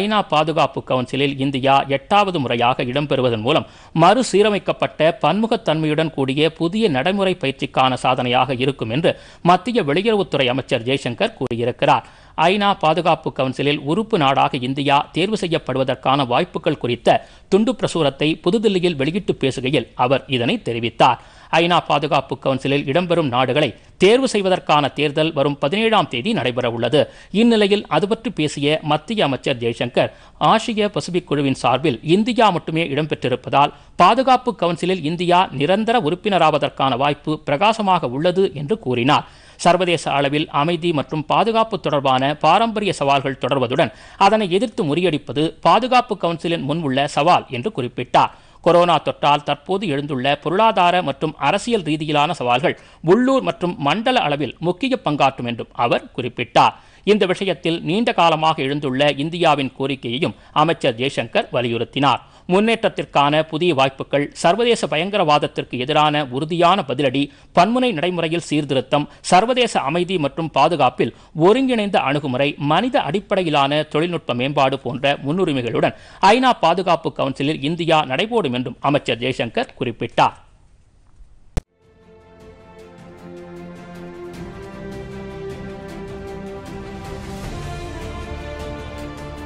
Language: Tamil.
ஐநா பாதுகாப்பு கவுன்சிலில் இந்தியா எட்டாவது முறையாக இடம்பெறுவதன் மூலம் மறுசீரமைக்கப்பட்ட பன்முகத்தன்மையுடன் கூடிய புதிய நடைமுறை பயிற்சிக்கான சாதனையாக இருக்கும் என்று மத்திய வெளியுறவுத்துறை அமைச்சர் ஜெய்சங்கர் கூறியிருக்கிறார் ஐநா பாதுகாப்பு கவுன்சிலில் உறுப்பு நாடாக இந்தியா தேர்வு செய்யப்படுவதற்கான வாய்ப்புகள் குறித்த துண்டு பிரசுரத்தை புதுதில்லியில் வெளியிட்டு பேசுகையில் அவர் இதனை தெரிவித்தார் ஐநா பாதுகாப்பு கவுன்சிலில் இடம்பெறும் நாடுகளை தேர்வு செய்வதற்கான தேர்தல் வரும் பதினேழாம் தேதி நடைபெறவுள்ளது இந்நிலையில் அதுபற்றி பேசிய மத்திய அமைச்சர் ஜெய்சங்கர் ஆசிய பசிபிக் குழுவின் சார்பில் இந்தியா மட்டுமே இடம்பெற்றிருப்பதால் பாதுகாப்பு கவுன்சிலில் இந்தியா நிரந்தர உறுப்பினராவதற்கான வாய்ப்பு பிரகாசமாக உள்ளது என்று கூறினார் சர்வதேச அளவில் அமைதி மற்றும் பாதுகாப்பு தொடர்பான பாரம்பரிய சவால்கள் தொடர்வதுடன் அதனை எதிர்த்து முறியடிப்பது பாதுகாப்பு கவுன்சிலின் முன் உள்ள சவால் என்று குறிப்பிட்டார் கொரோனா தொற்றால் தற்போது எழுந்துள்ள பொருளாதார மற்றும் அரசியல் ரீதியிலான சவால்கள் உள்ளூர் மற்றும் மண்டல அளவில் முக்கிய பங்காற்றும் என்றும் அவர் குறிப்பிட்டார் இந்த விஷயத்தில் நீண்ட காலமாக எழுந்துள்ள இந்தியாவின் கோரிக்கையையும் அமைச்சர் ஜெய்சங்கர் வலியுறுத்தினார் முன்னேற்றத்திற்கான புதிய வாய்ப்புகள் சர்வதேச பயங்கரவாதத்திற்கு எதிரான உறுதியான பதிலடி பன்முனை நடைமுறையில் சீர்திருத்தம் சர்வதேச அமைதி மற்றும் பாதுகாப்பில் ஒருங்கிணைந்த அணுகுமுறை மனித அடிப்படையிலான தொழில்நுட்ப மேம்பாடு போன்ற முன்னுரிமைகளுடன் ஐநா பாதுகாப்பு கவுன்சிலில் இந்தியா நடைபோடும் என்றும் அமைச்சர் ஜெய்சங்கர் குறிப்பிட்டார்